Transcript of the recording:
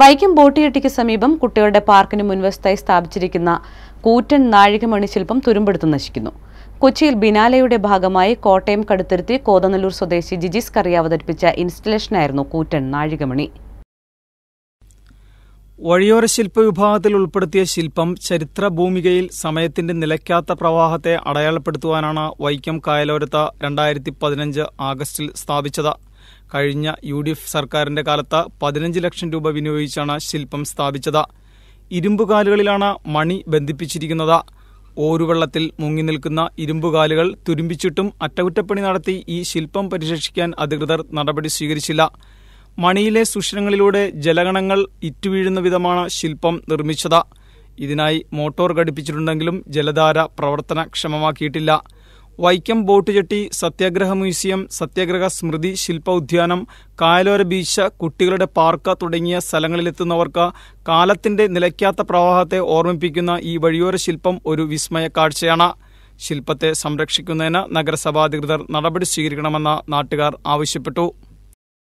വൈക്കം ബോട്ടിയട്ടിക്ക് സമീപം കുട്ടികളുടെ പാർക്കിന് മുൻവശത്തായി സ്ഥാപിച്ചിരിക്കുന്ന കൂറ്റൻ നാഴികമണി ശില്പം തുരുമ്പെടുത്ത് നശിക്കുന്നു കൊച്ചിയിൽ ബിനാലയുടെ ഭാഗമായി കോട്ടയം കടുത്തിരുത്തി കോതനല്ലൂർ സ്വദേശി ജിജിസ് കറി അവതരിപ്പിച്ച ഇൻസ്റ്റലേഷനായിരുന്നു കൂറ്റൻ നാഴികമണി വഴിയോര ശില്പ വിഭാഗത്തിൽ ഉൾപ്പെടുത്തിയ ശില്പം ചരിത്രഭൂമികയിൽ സമയത്തിന്റെ നിലയ്ക്കാത്ത പ്രവാഹത്തെ അടയാളപ്പെടുത്തുവാനാണ് വൈക്കം കായലോരത്ത് രണ്ടായിരത്തി പതിനഞ്ച് ആഗസ്റ്റിൽ സ്ഥാപിച്ചത് കഴിഞ്ഞ യു ഡി എഫ് സർക്കാരിന്റെ കാലത്ത് പതിനഞ്ച് ലക്ഷം രൂപ വിനിയോഗിച്ചാണ് ശില്പം സ്ഥാപിച്ചത് ഇരുമ്പുകാലുകളിലാണ് മണി ബന്ധിപ്പിച്ചിരിക്കുന്നത് ഓരുവെള്ളത്തിൽ മുങ്ങി നിൽക്കുന്ന ഇരുമ്പുകാലുകൾ തുരുമ്പിച്ചിട്ടും അറ്റകുറ്റപ്പണി നടത്തി ഈ ശില്പം പരിരക്ഷിക്കാൻ അധികൃതർ നടപടി സ്വീകരിച്ചില്ല മണിയിലെ സുഷിരങ്ങളിലൂടെ ജലഗണങ്ങൾ ഇറ്റുവീഴുന്ന വിധമാണ് ശില്പം നിർമ്മിച്ചത് ഇതിനായി മോട്ടോർ ഘടിപ്പിച്ചിട്ടുണ്ടെങ്കിലും ജലധാര പ്രവർത്തനക്ഷമമാക്കിയിട്ടില്ല വൈക്കം ബോട്ടുചെട്ടി സത്യാഗ്രഹ മ്യൂസിയം സത്യാഗ്രഹ സ്മൃതി ശില്പ ഉദ്യാനം കായലോര ബീച്ച് കുട്ടികളുടെ പാർക്ക് തുടങ്ങിയ സ്ഥലങ്ങളിലെത്തുന്നവർക്ക് കാലത്തിന്റെ നിലയ്ക്കാത്ത പ്രവാഹത്തെ ഓർമ്മിപ്പിക്കുന്ന ഈ വഴിയോര ശില്പം ഒരു വിസ്മയ കാഴ്ചയാണ് ശില്പത്തെ സംരക്ഷിക്കുന്നതിന് നഗരസഭാധികൃതർ നടപടി സ്വീകരിക്കണമെന്ന് നാട്ടുകാർ ആവശ്യപ്പെട്ടു